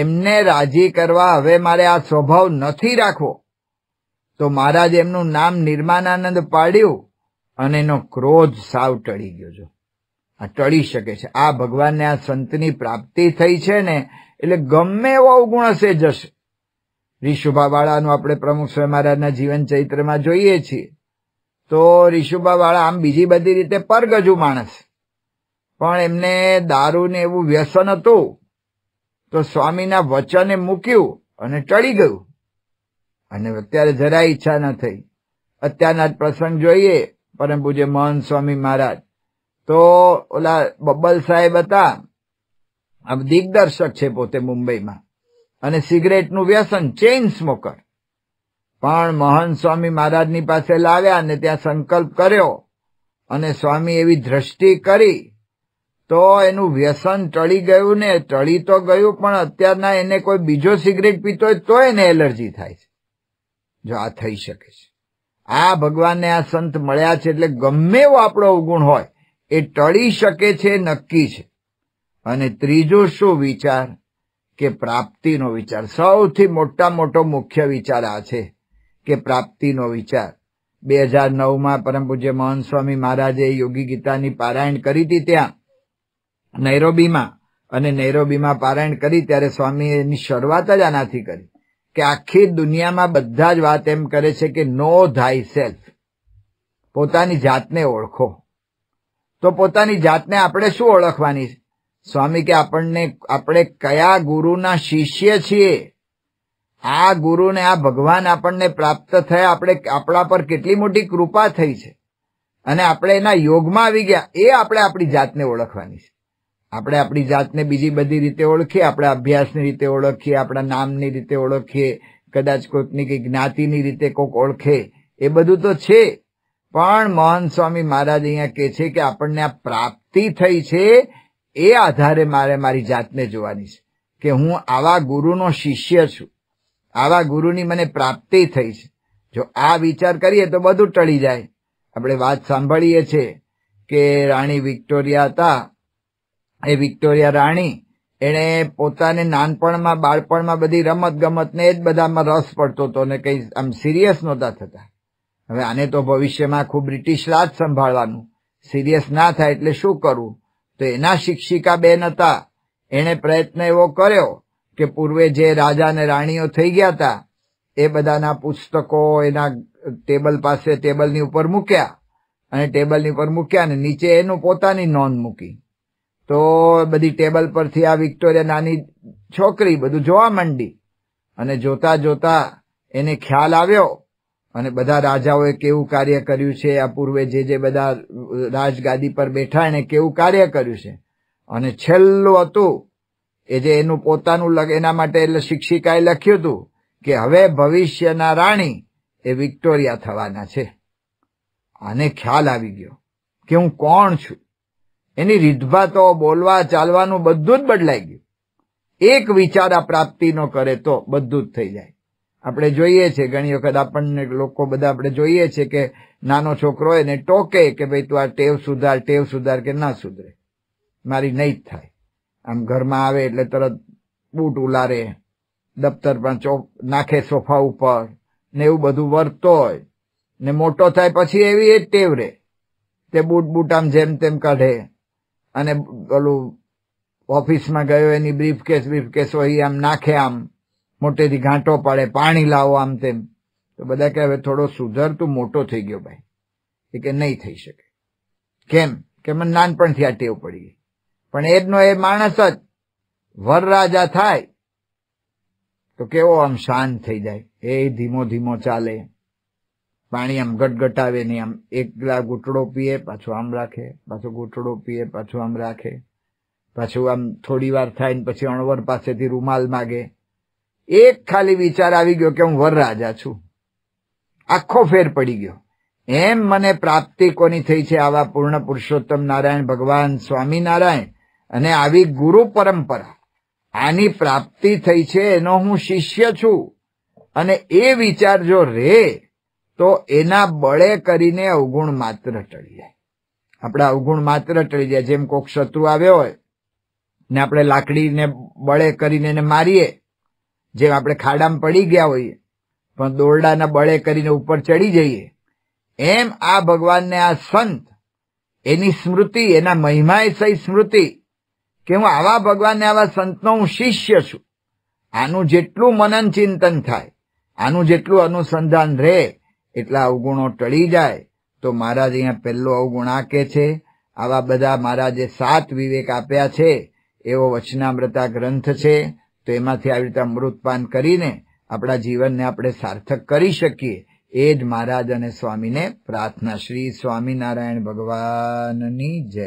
એમને રાજી કરવા હવે મારે આ સ્વભાવ નથી રાખવો તો મહારાજ એમનું નામ નિર્માનાનંદ પાડ્યું અને એનો ક્રોધ સાવ ટળી ગયો છે આ ટળી શકે છે આ ભગવાનને આ સંતની પ્રાપ્તિ થઈ છે ને એટલે ગમે એવો અવગુણ હશે જશે રીશુભાવાળાનું આપણે પ્રમુખ સ્વામી મહારાજના જીવન ચરિત્રમાં જોઈએ છીએ તો રીશુભાવાળા આમ બીજી બધી રીતે પરગજુ માણસ પણ એમને દારૂને એવું વ્યસન હતું તો સ્વામીના વચને મૂક્યું અને ટળી ગયું અને અત્યારે જરાય ઈચ્છા ન થઈ અત્યારના જ પ્રસંગ જોઈએ પરમ પૂજ્ય મોહન સ્વામી મહારાજ તો ઓલા બબ્બલ સાહેબ હતા દિગ્દર્શક છે પોતે મુંબઈમાં અને સિગરેટનું વ્યસન ચેઇન સ્મોકર પણ મોહન સ્વામી મહારાજની પાસે લાવ્યા અને ત્યાં સંકલ્પ કર્યો અને સ્વામી એવી દ્રષ્ટિ કરી તો એનું વ્યસન ટળી ગયું ને ટળી તો ગયું પણ અત્યારના એને કોઈ બીજો સિગરેટ પીતો હોય તો એને એલર્જી થાય છે જો આ થઈ શકે છે આ ભગવાનને આ સંત મળ્યા છે એટલે ગમે એવો આપણો અવગુણ હોય એ ટળી શકે છે નક્કી છે અને ત્રીજો શું વિચાર કે પ્રાપ્તિનો વિચાર સૌથી મોટા મોટો મુખ્ય વિચાર આ છે કે પ્રાપ્તિનો વિચાર બે હજાર નવમાં પરમ પૂજ્ય મોહન સ્વામી મહારાજે યોગી ગીતાની પારાયણ કરી હતી ત્યાં નૈરોબીમાં અને નૈરોબીમાં પારાયણ કરી ત્યારે સ્વામીએ એની શરૂઆત જ આનાથી કરી કે આખી દુનિયામાં બધા જ વાત એમ કરે છે કે નો ધાય સેલ્ફ પોતાની જાતને ઓળખો તો પોતાની જાતને આપણે શું ઓળખવાની સ્વામી કે આપણને આપણે કયા ગુરુના શિષ્ય છીએ આ ગુરુને આ ભગવાન આપણને પ્રાપ્ત થયા આપણે આપણા પર કેટલી મોટી કૃપા થઈ છે અને આપણે એના યોગમાં આવી ગયા એ આપણે આપણી જાતને ઓળખવાની છે આપણે આપણી જાતને બીજી બધી રીતે ઓળખીએ આપણા અભ્યાસની રીતે ઓળખીએ આપણા નામની રીતે ઓળખીએ કદાચ કોઈકની કંઈક જ્ઞાતિની રીતે કોઈક ઓળખે એ બધું તો છે પણ મોહન સ્વામી મહારાજ અહીંયા કહે છે કે આપણને આ પ્રાપ્તિ થઈ છે એ આધારે મારે મારી જાતને જોવાની છે કે હું આવા ગુરુનો શિષ્ય છું આવા ગુરુની મને પ્રાપ્તિ થઈ છે જો આ વિચાર કરીએ તો બધું ટળી જાય આપણે વાત સાંભળીએ છીએ કે રાણી વિક્ટોરિયા હતા એ વિક્ટોરિયા રાણી એણે પોતાને નાનપણમાં બાળપણમાં બધી રમત ગમતને જ બધામાં રસ પડતો હતો ને કંઈ આમ સિરિયસ નહોતા થતા હવે આને તો ભવિષ્યમાં ખૂબ બ્રિટિશ રાજ સંભાળવાનું સિરિયસ ના થાય એટલે શું કરવું તો એના શિક્ષિકા બેન હતા એણે પ્રયત્ન એવો કર્યો કે પૂર્વે જે રાજા ને રાણીઓ થઈ ગયા હતા એ બધાના પુસ્તકો એના ટેબલ પાસે ટેબલની ઉપર મૂક્યા અને ટેબલની ઉપર મૂક્યા અને નીચે એનું પોતાની નોંધ મૂકી તો બધી ટેબલ પરથી આ વિક્ટોરિયા નાની છોકરી બધું જોવા માંડી અને જોતા જોતા એને ખ્યાલ આવ્યો અને બધા રાજાઓએ કેવું કાર્ય કર્યું છે આ પૂર્વે જે જે બધા રાજગાદી પર બેઠા એને કેવું કાર્ય કર્યું છે અને છેલ્લું હતું એ જે એનું પોતાનું એના માટે એટલે શિક્ષિકાએ લખ્યું હતું કે હવે ભવિષ્યના રાણી એ વિક્ટોરિયા થવાના છે આને ખ્યાલ આવી ગયો કે હું કોણ છું એની તો બોલવા ચાલવાનું બધું જ બદલાઈ ગયું એક વિચાર આ પ્રાપ્તિનો કરે તો બધું જ થઈ જાય આપણે જોઈએ છે ઘણી વખત આપણને લોકો બધા આપણે જોઈએ છે કે નાનો છોકરો એને ટોકે કે ભાઈ તું આ ટેવ સુધાર ટેવ સુધાર કે ના સુધરે મારી નહીં જ થાય આમ ઘરમાં આવે એટલે તરત બૂટ ઉલારે દફતર પણ ચોક નાખે સોફા ઉપર ને એવું બધું વર્તતો હોય ને મોટો થાય પછી એવી એ ટેવ રે તે બૂટ બૂટ આમ જેમ તેમ કાઢે અને પેલું ઓફિસમાં ગયો એની બ્રીફકેસ બ્રીફકેસ હોય આમ નાખે આમ મોટેથી ઘાંટો પાડે પાણી લાવો આમ તેમ તો બધા કે હવે થોડો સુધર તું મોટો થઈ ગયો ભાઈ એ કે નહીં થઈ શકે કેમ કે મને નાનપણથી આ ટેવ પડી ગઈ પણ એજનો એ માણસ જ વરરાજા થાય તો કેવો આમ શાંત થઈ જાય એ ધીમો ધીમો ચાલે પાણી આમ ગટગટાવે નહીં આમ એક ગ્લા ઘૂંટડો પીએ પાછો આમ રાખે પાછો ઘૂંટડો પીએ પાછો આમ રાખે પાછું આમ થોડી વાર થાય ને પછી અણવર પાસેથી રૂમાલ માગે એક ખાલી વિચાર આવી ગયો કે હું વર રાજા છું આખો ફેર પડી ગયો એમ મને પ્રાપ્તિ કોની થઈ છે આવા પૂર્ણ પુરુષોત્તમ નારાયણ ભગવાન સ્વામિનારાયણ અને આવી ગુરુ પરંપરા આની પ્રાપ્તિ થઈ છે એનો હું શિષ્ય છું અને એ વિચાર જો રે તો એના બળે કરીને અવગુણ માત્ર ટળી જાય આપણે અવગુણ માત્ર ટળી જાય જેમ કોઈક શત્રુ આવ્યો હોય ને આપણે લાકડીને બળે કરીને એને મારીએ જેમ આપણે ખાડામાં પડી ગયા હોઈએ પણ દોરડાના બળે કરીને ઉપર ચડી જઈએ એમ આ ભગવાનને આ સંત એની સ્મૃતિ એના મહિમાએ સહી સ્મૃતિ કે હું આવા ભગવાનને આવા સંતનો હું શિષ્ય છું આનું જેટલું મનન ચિંતન થાય આનું જેટલું અનુસંધાન રહે એટલા અવગુણો ટળી જાય તો મહારાજ અહીંયા પહેલો અવગુણ આંકે છે આવા બધા મહારાજે સાત વિવેક આપ્યા છે એવો વચનામ્રતા ગ્રંથ છે તો એમાંથી આવી રીતે અમૃતપાન કરીને આપણા જીવનને આપણે સાર્થક કરી શકીએ એ જ મહારાજ અને સ્વામીને પ્રાર્થના શ્રી સ્વામિનારાયણ ભગવાનની જય